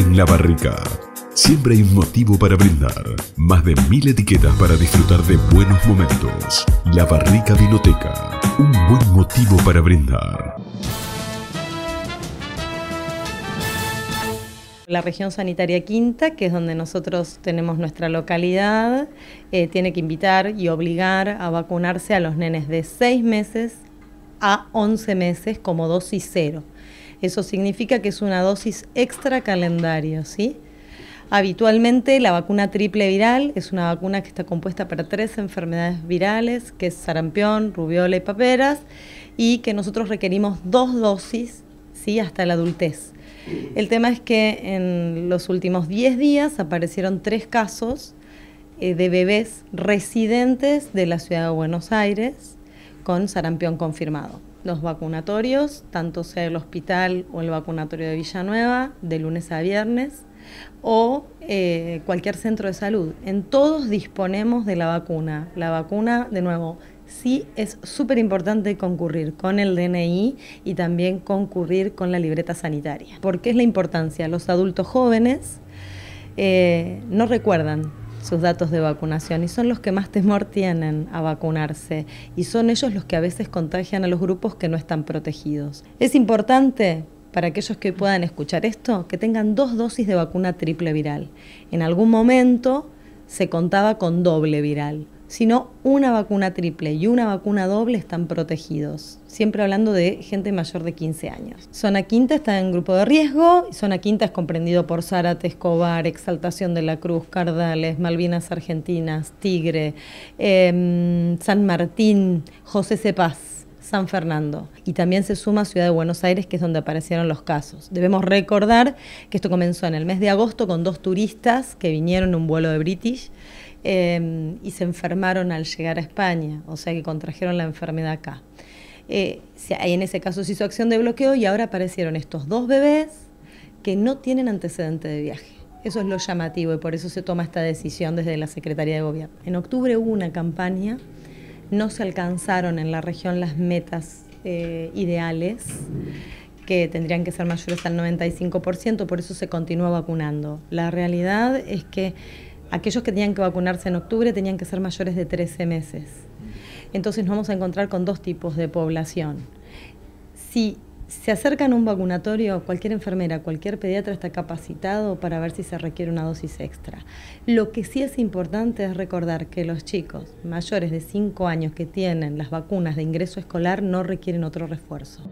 en la barrica. Siempre hay un motivo para brindar. Más de mil etiquetas para disfrutar de buenos momentos. La Barrica Dinoteca. Un buen motivo para brindar. La región sanitaria quinta, que es donde nosotros tenemos nuestra localidad, eh, tiene que invitar y obligar a vacunarse a los nenes de 6 meses a 11 meses como dosis cero. Eso significa que es una dosis extra calendario, ¿sí? Habitualmente la vacuna triple viral es una vacuna que está compuesta para tres enfermedades virales, que es sarampión, rubiola y paperas, y que nosotros requerimos dos dosis ¿sí? hasta la adultez. El tema es que en los últimos 10 días aparecieron tres casos eh, de bebés residentes de la ciudad de Buenos Aires con sarampión confirmado los vacunatorios, tanto sea el hospital o el vacunatorio de Villanueva, de lunes a viernes, o eh, cualquier centro de salud. En todos disponemos de la vacuna. La vacuna, de nuevo, sí es súper importante concurrir con el DNI y también concurrir con la libreta sanitaria. ¿Por qué es la importancia? Los adultos jóvenes eh, no recuerdan sus datos de vacunación y son los que más temor tienen a vacunarse y son ellos los que a veces contagian a los grupos que no están protegidos. Es importante para aquellos que puedan escuchar esto, que tengan dos dosis de vacuna triple viral. En algún momento se contaba con doble viral sino una vacuna triple y una vacuna doble están protegidos. Siempre hablando de gente mayor de 15 años. Zona Quinta está en grupo de riesgo. Zona Quinta es comprendido por Zárate, Escobar, Exaltación de la Cruz, Cardales, Malvinas Argentinas, Tigre, em, San Martín, José Cepaz. San Fernando y también se suma Ciudad de Buenos Aires, que es donde aparecieron los casos. Debemos recordar que esto comenzó en el mes de agosto con dos turistas que vinieron en un vuelo de British Em, y se enfermaron al llegar a España, o sea que contrajeron la enfermedad acá. Eh, en ese caso se hizo acción de bloqueo y ahora aparecieron estos dos bebés que no tienen antecedente de viaje. Eso es lo llamativo y por eso se toma esta decisión desde la Secretaría de Gobierno. En octubre hubo una campaña, no se alcanzaron en la región las metas eh, ideales que tendrían que ser mayores al 95%, por eso se continúa vacunando. La realidad es que aquellos que tenían que vacunarse en octubre tenían que ser mayores de 13 meses. Entonces nos vamos a encontrar con dos tipos de población. Si se acercan a un vacunatorio, cualquier enfermera, cualquier pediatra está capacitado para ver si se requiere una dosis extra. Lo que sí es importante es recordar que los chicos mayores de 5 años que tienen las vacunas de ingreso escolar no requieren otro refuerzo.